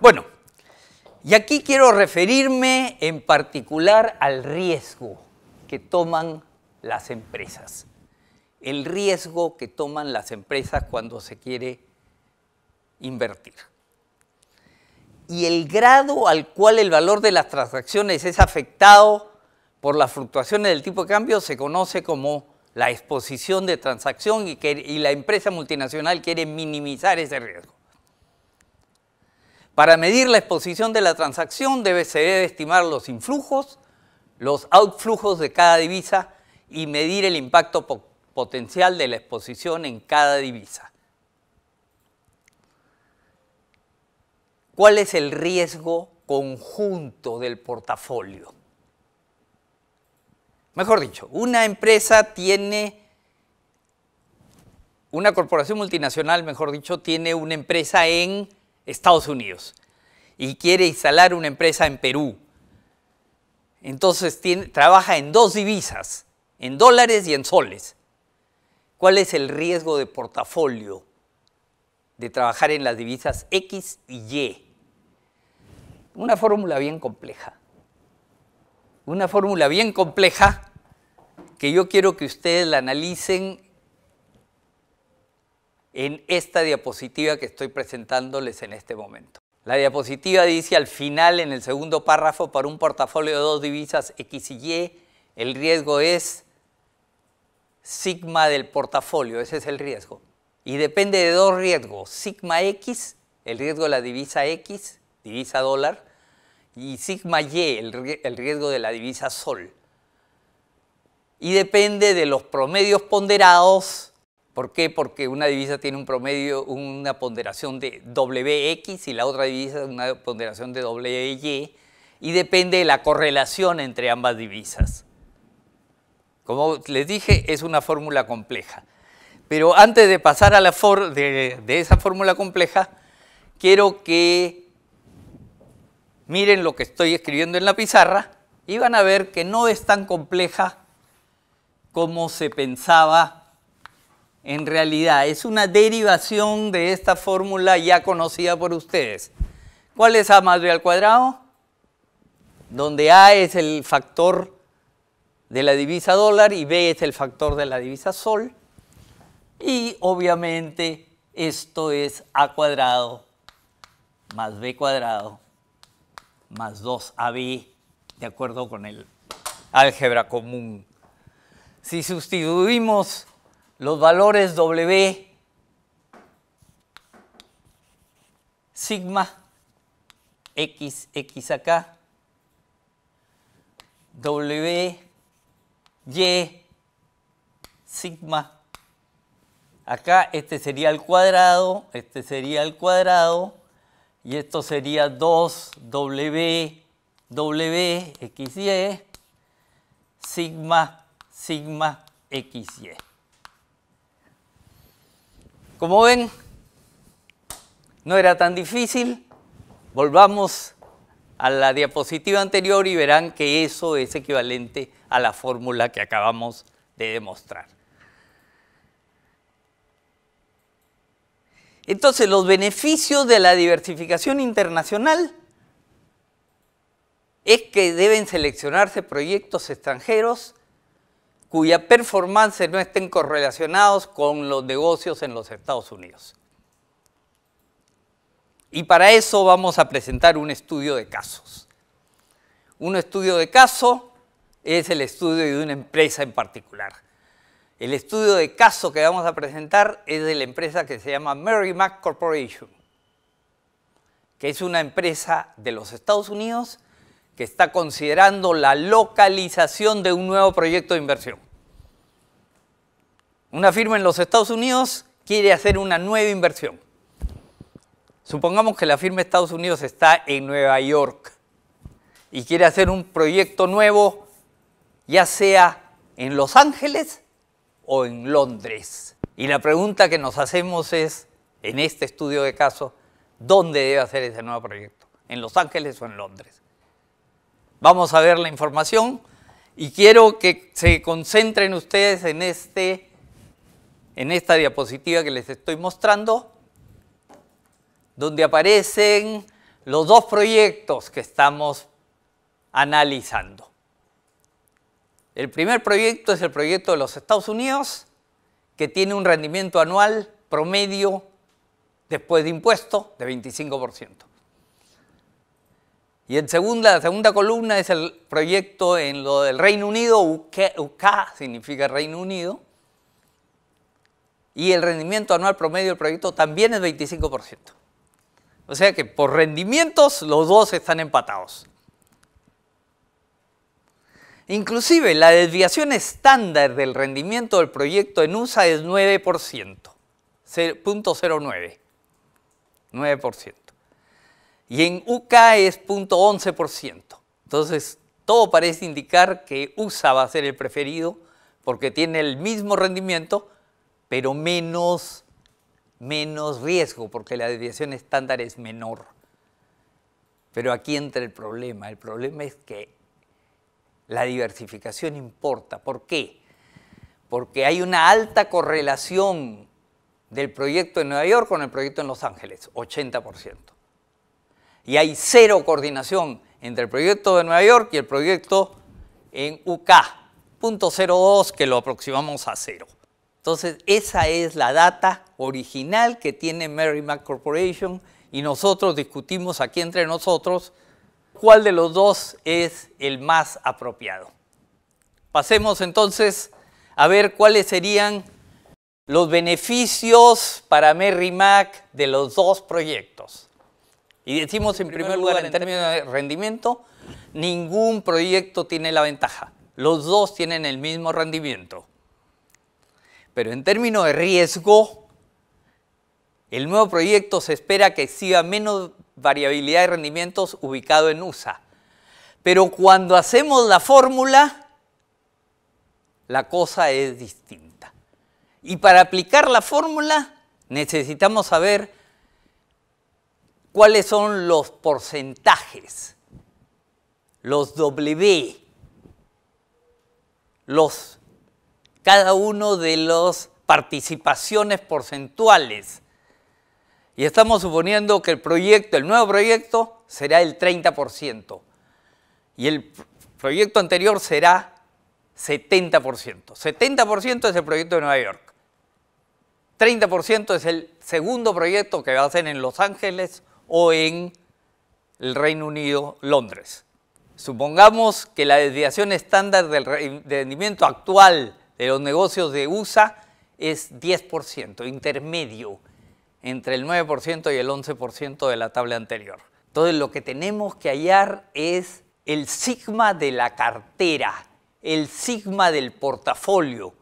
Bueno, y aquí quiero referirme en particular al riesgo que toman las empresas. El riesgo que toman las empresas cuando se quiere invertir. Y el grado al cual el valor de las transacciones es afectado por las fluctuaciones del tipo de cambio se conoce como la exposición de transacción y, que, la empresa multinacional quiere minimizar ese riesgo. Para medir la exposición de la transacción debe, se debe estimar los influjos, los outflujos de cada divisa y medir el impacto potencial de la exposición en cada divisa. ¿Cuál es el riesgo conjunto del portafolio? Mejor dicho, una empresa tiene, una corporación multinacional, mejor dicho, tiene una empresa en Estados Unidos, y quiere instalar una empresa en Perú. Entonces trabaja en dos divisas, en dólares y en soles. ¿Cuál es el riesgo de portafolio de trabajar en las divisas X y Y? Una fórmula bien compleja. Una fórmula bien compleja que yo quiero que ustedes la analicen en esta diapositiva que estoy presentándoles en este momento. La diapositiva dice al final, en el segundo párrafo, para un portafolio de dos divisas X y Y, el riesgo es sigma del portafolio, ese es el riesgo. Y depende de dos riesgos, sigma X, el riesgo de la divisa X, divisa dólar, y sigma Y, el riesgo de la divisa sol. Y depende de los promedios ponderados ¿Por qué? Porque una divisa tiene un promedio, una ponderación de WX y la otra divisa una ponderación de WY y depende de la correlación entre ambas divisas. Como les dije, es una fórmula compleja. Pero antes de pasar a la de, de esa fórmula compleja, quiero que miren lo que estoy escribiendo en la pizarra y van a ver que no es tan compleja como se pensaba en realidad es una derivación de esta fórmula ya conocida por ustedes. ¿Cuál es A más B al cuadrado? Donde A es el factor de la divisa dólar y B es el factor de la divisa sol. Y obviamente esto es A cuadrado más B cuadrado más 2AB, de acuerdo con el álgebra común. Si sustituimos los valores W, sigma, X, X acá, W, Y, sigma, acá este sería el cuadrado, este sería el cuadrado, y esto sería 2W, W, x, y, sigma, sigma, x, y. Como ven, no era tan difícil. Volvamos a la diapositiva anterior y verán que eso es equivalente a la fórmula que acabamos de demostrar. Entonces, los beneficios de la diversificación internacional es que deben seleccionarse proyectos extranjeros cuya performance no estén correlacionados con los negocios en los Estados Unidos. Y para eso vamos a presentar un estudio de casos. Un estudio de caso es el estudio de una empresa en particular. El estudio de caso que vamos a presentar es de la empresa que se llama Merrimack Corporation, que es una empresa de los Estados Unidos que está considerando la localización de un nuevo proyecto de inversión. Una firma en los Estados Unidos quiere hacer una nueva inversión. Supongamos que la firma de Estados Unidos está en Nueva York y quiere hacer un proyecto nuevo, ya sea en Los Ángeles o en Londres. Y la pregunta que nos hacemos es, en este estudio de caso, ¿dónde debe hacer ese nuevo proyecto? ¿En Los Ángeles o en Londres? Vamos a ver la información y quiero que se concentren ustedes en, este, en esta diapositiva que les estoy mostrando, donde aparecen los dos proyectos que estamos analizando. El primer proyecto es el proyecto de los Estados Unidos, que tiene un rendimiento anual promedio después de impuestos de 25%. Y en segunda, la segunda columna es el proyecto en lo del Reino Unido, UK, significa Reino Unido. Y el rendimiento anual promedio del proyecto también es 25%. O sea que por rendimientos los dos están empatados. Inclusive la desviación estándar del rendimiento del proyecto en USA es 9%, 0.09, 9% y en UCA es 0.11%. Entonces, todo parece indicar que USA va a ser el preferido porque tiene el mismo rendimiento, pero menos, menos riesgo, porque la desviación estándar es menor. Pero aquí entra el problema. El problema es que la diversificación importa. ¿Por qué? Porque hay una alta correlación del proyecto en Nueva York con el proyecto en Los Ángeles, 80% y hay cero coordinación entre el proyecto de Nueva York y el proyecto en UK, que lo aproximamos a cero. Entonces, esa es la data original que tiene Merrimack Corporation y nosotros discutimos aquí entre nosotros cuál de los dos es el más apropiado. Pasemos entonces a ver cuáles serían los beneficios para Merrimack de los dos proyectos. Y decimos en primer lugar, en términos de rendimiento, ningún proyecto tiene la ventaja. Los dos tienen el mismo rendimiento. Pero en términos de riesgo, el nuevo proyecto se espera que siga menos variabilidad de rendimientos ubicado en USA. Pero cuando hacemos la fórmula, la cosa es distinta. Y para aplicar la fórmula necesitamos saber cuáles son los porcentajes, los W, los, cada uno de las participaciones porcentuales. Y estamos suponiendo que el proyecto, el nuevo proyecto, será el 30%. Y el proyecto anterior será 70%. 70% es el proyecto de Nueva York. 30% es el segundo proyecto que va a ser en Los Ángeles o en el Reino Unido, Londres. Supongamos que la desviación estándar del rendimiento actual de los negocios de USA es 10%, intermedio entre el 9% y el 11% de la tabla anterior. Entonces lo que tenemos que hallar es el sigma de la cartera, el sigma del portafolio,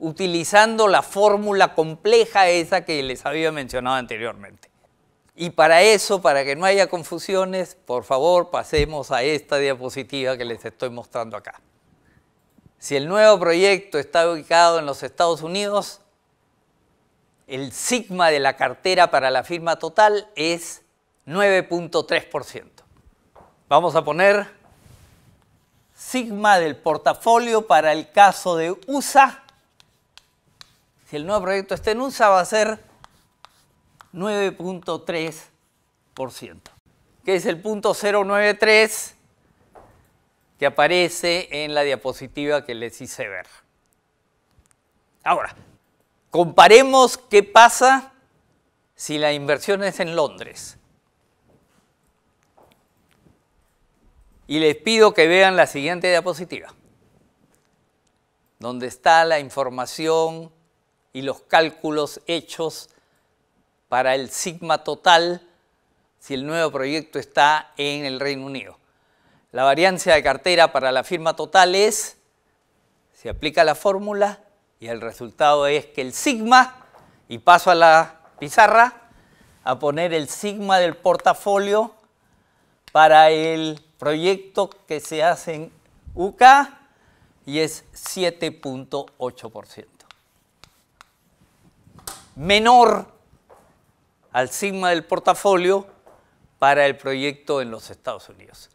utilizando la fórmula compleja esa que les había mencionado anteriormente. Y para eso, para que no haya confusiones, por favor pasemos a esta diapositiva que les estoy mostrando acá. Si el nuevo proyecto está ubicado en los Estados Unidos, el sigma de la cartera para la firma total es 9.3%. Vamos a poner sigma del portafolio para el caso de USA. Si el nuevo proyecto está en USA va a ser 9.3%, que es el punto 093 que aparece en la diapositiva que les hice ver. Ahora, comparemos qué pasa si la inversión es en Londres. Y les pido que vean la siguiente diapositiva, donde está la información y los cálculos hechos para el sigma total si el nuevo proyecto está en el Reino Unido. La variancia de cartera para la firma total es, se aplica la fórmula y el resultado es que el sigma, y paso a la pizarra, a poner el sigma del portafolio para el proyecto que se hace en UK y es 7.8%. Menor al sigma del portafolio para el proyecto en los Estados Unidos.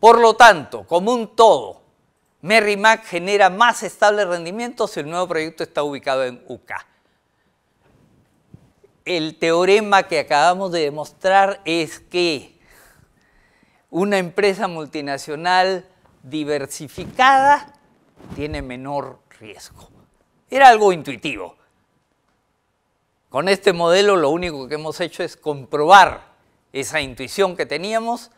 Por lo tanto, como un todo, Merrimack genera más estables rendimientos si el nuevo proyecto está ubicado en UK. El teorema que acabamos de demostrar es que una empresa multinacional diversificada tiene menor riesgo. Era algo intuitivo. Con este modelo lo único que hemos hecho es comprobar esa intuición que teníamos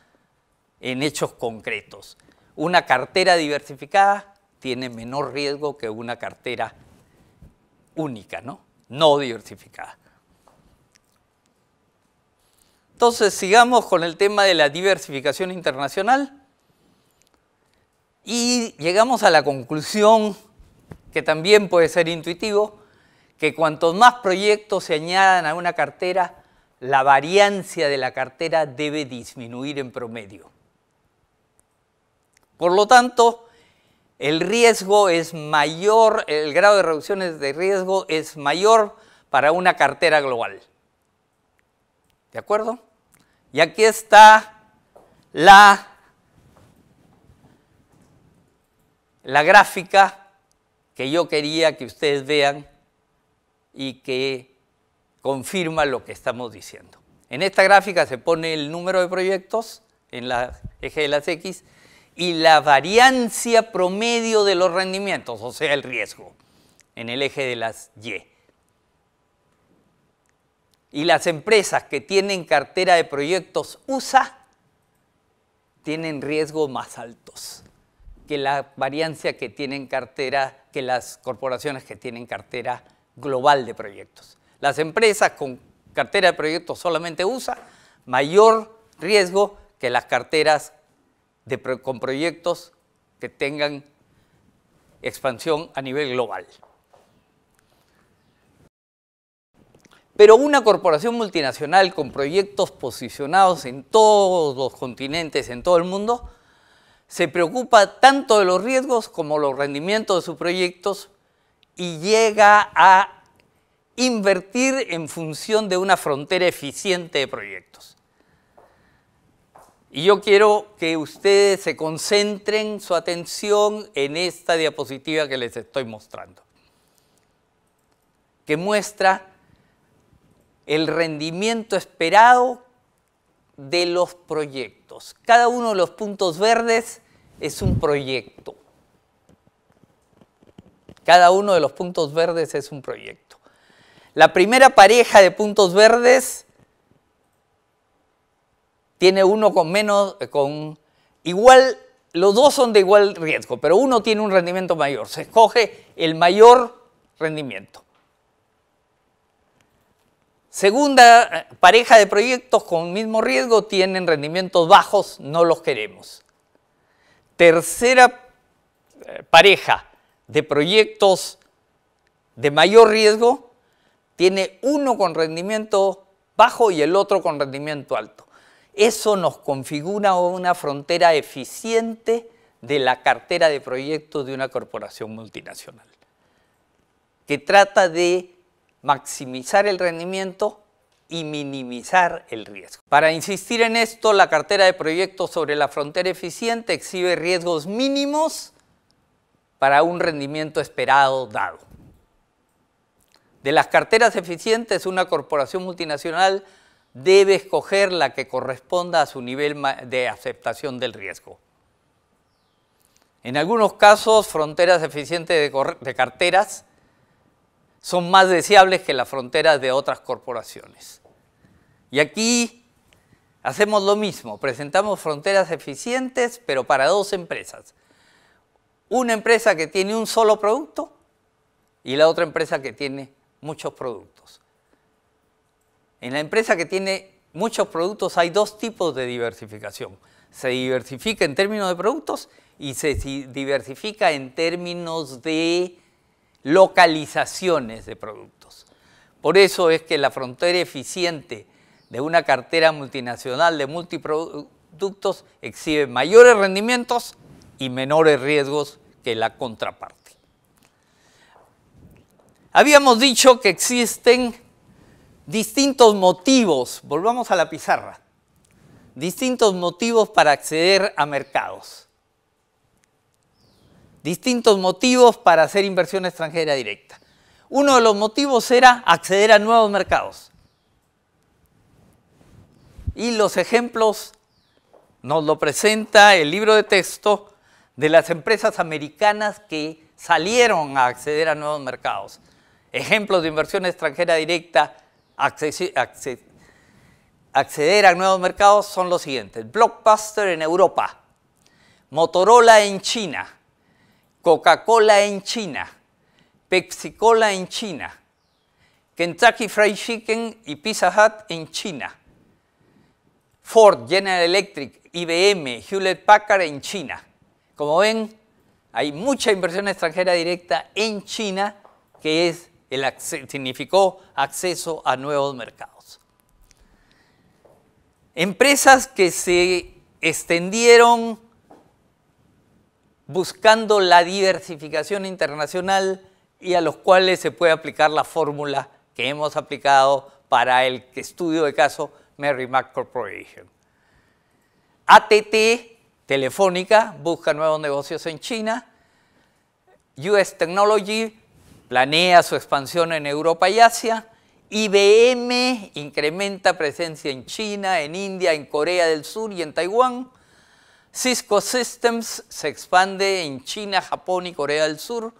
en hechos concretos. Una cartera diversificada tiene menor riesgo que una cartera única, ¿no? No diversificada. Entonces, sigamos con el tema de la diversificación internacional y llegamos a la conclusión que también puede ser intuitivo, que cuantos más proyectos se añadan a una cartera, la variancia de la cartera debe disminuir en promedio. Por lo tanto, el riesgo es mayor, el grado de reducciones de riesgo es mayor para una cartera global. ¿De acuerdo? Y aquí está la, la gráfica que yo quería que ustedes vean y que confirma lo que estamos diciendo. En esta gráfica se pone el número de proyectos en el eje de las X y la variancia promedio de los rendimientos, o sea, el riesgo, en el eje de las Y. Y las empresas que tienen cartera de proyectos USA tienen riesgos más altos que la variancia que tienen cartera, que las corporaciones que tienen cartera global de proyectos. Las empresas con cartera de proyectos solamente usa mayor riesgo que las carteras con proyectos que tengan expansión a nivel global. Pero una corporación multinacional con proyectos posicionados en todos los continentes, en todo el mundo, se preocupa tanto de los riesgos como los rendimientos de sus proyectos y llega a invertir en función de una frontera eficiente de proyectos. Y yo quiero que ustedes se concentren su atención en esta diapositiva que les estoy mostrando, que muestra el rendimiento esperado de los proyectos. Cada uno de los puntos verdes es un proyecto. Cada uno de los puntos verdes es un proyecto. La primera pareja de puntos verdes tiene uno con menos, eh, con igual, los dos son de igual riesgo, pero uno tiene un rendimiento mayor. Se escoge el mayor rendimiento. Segunda eh, pareja de proyectos con mismo riesgo tienen rendimientos bajos, no los queremos. Tercera eh, pareja, de proyectos de mayor riesgo tiene uno con rendimiento bajo y el otro con rendimiento alto. Eso nos configura una frontera eficiente de la cartera de proyectos de una corporación multinacional, que trata de maximizar el rendimiento y minimizar el riesgo. Para insistir en esto, la cartera de proyectos sobre la frontera eficiente exhibe riesgos mínimos para un rendimiento esperado dado. De las carteras eficientes, una corporación multinacional debe escoger la que corresponda a su nivel de aceptación del riesgo. En algunos casos, fronteras eficientes de, carteras son más deseables que las fronteras de otras corporaciones. Y aquí hacemos lo mismo, presentamos fronteras eficientes, pero para dos empresas, una empresa que tiene un solo producto y la otra empresa que tiene muchos productos. En la empresa que tiene muchos productos hay dos tipos de diversificación. Se diversifica en términos de productos y se diversifica en términos de localizaciones de productos. Por eso es que la frontera eficiente de una cartera multinacional de multiproductos exhibe mayores rendimientos y menores riesgos que la contraparte. Habíamos dicho que existen distintos motivos, volvamos a la pizarra, distintos motivos para acceder a mercados, distintos motivos para hacer inversión extranjera directa. Uno de los motivos era acceder a nuevos mercados. Y los ejemplos nos lo presenta el libro de texto de las empresas americanas que salieron a acceder a nuevos mercados. Ejemplos de inversión extranjera directa, acceder a nuevos mercados son los siguientes. Blockbuster en Europa, Motorola en China, Coca-Cola en China, Pepsi-Cola en China, Kentucky Fried Chicken y Pizza Hut en China, Ford, General Electric, IBM, Hewlett Packard en China. Como ven, hay mucha inversión extranjera directa en China que es significó acceso a nuevos mercados. Empresas que se extendieron buscando la diversificación internacional y a los cuales se puede aplicar la fórmula que hemos aplicado para el estudio de caso Merrimack Corporation. ATT Telefónica busca nuevos negocios en China. US Technology planea su expansión en Europa y Asia. IBM incrementa presencia en China, en India, en Corea del Sur y en Taiwán. Cisco Systems se expande en China, Japón y Corea del Sur.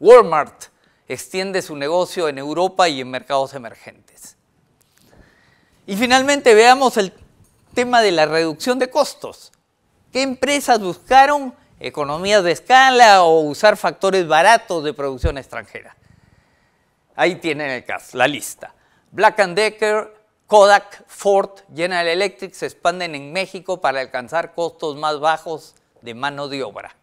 Walmart extiende su negocio en Europa y en mercados emergentes. Y finalmente veamos el tema de la reducción de costos. ¿Qué empresas buscaron economías de escala o usar factores baratos de producción extranjera? Ahí tienen el caso, la lista. Black Decker, Kodak, Ford, General Electric se expanden en México para alcanzar costos más bajos de mano de obra.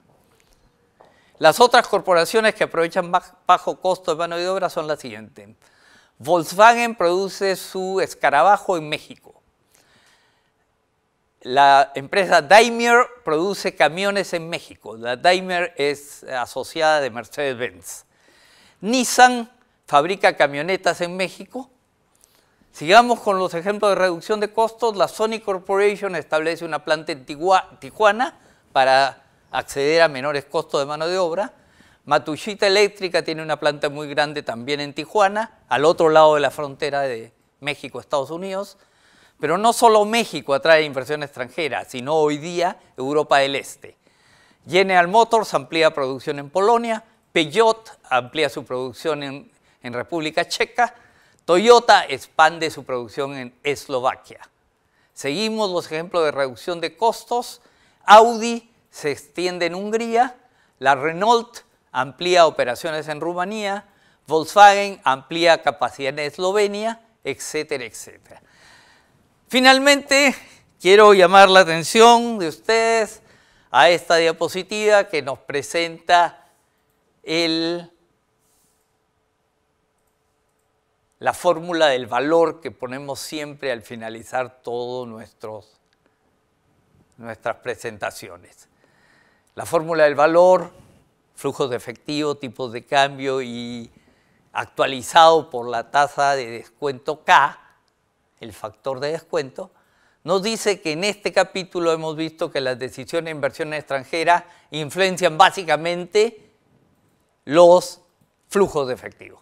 Las otras corporaciones que aprovechan bajo costo de mano de obra son las siguientes. Volkswagen produce su escarabajo en México. La empresa Daimler produce camiones en México. La Daimler es asociada de Mercedes-Benz. Nissan fabrica camionetas en México. Sigamos con los ejemplos de reducción de costos. La Sony Corporation establece una planta en Tijuana para acceder a menores costos de mano de obra. Matushita Eléctrica tiene una planta muy grande también en Tijuana, al otro lado de la frontera de México-Estados Unidos. Pero no solo México atrae inversión extranjera, sino hoy día Europa del Este. General Motors amplía producción en Polonia, Peugeot amplía su producción en, en República Checa, Toyota expande su producción en Eslovaquia. Seguimos los ejemplos de reducción de costos, Audi se extiende en Hungría, la Renault amplía operaciones en Rumanía, Volkswagen amplía capacidad en Eslovenia, etcétera, etcétera. Finalmente, quiero llamar la atención de ustedes a esta diapositiva que nos presenta la fórmula del valor que ponemos siempre al finalizar todas nuestras presentaciones. La fórmula del valor, flujos de efectivo, tipos de cambio y actualizado por la tasa de descuento K, el factor de descuento, nos dice que en este capítulo hemos visto que las decisiones de inversión extranjera influencian básicamente los flujos de efectivo.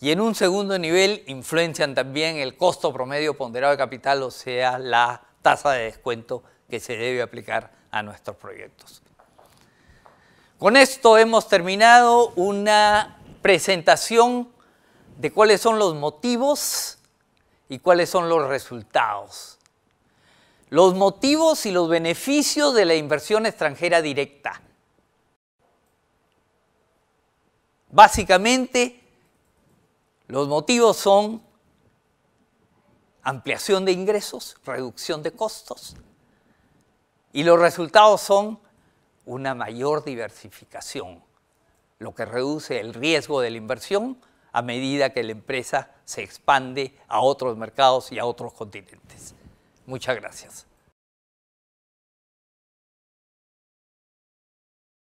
Y en un segundo nivel influencian también el costo promedio ponderado de capital, o sea, la tasa de descuento que se debe aplicar a nuestros proyectos. Con esto hemos terminado una presentación de cuáles son los motivos y cuáles son los resultados. Los motivos y los beneficios de la inversión extranjera directa. Básicamente, los motivos son ampliación de ingresos, reducción de costos y los resultados son una mayor diversificación, lo que reduce el riesgo de la inversión a medida que la empresa se expande a otros mercados y a otros continentes. Muchas gracias.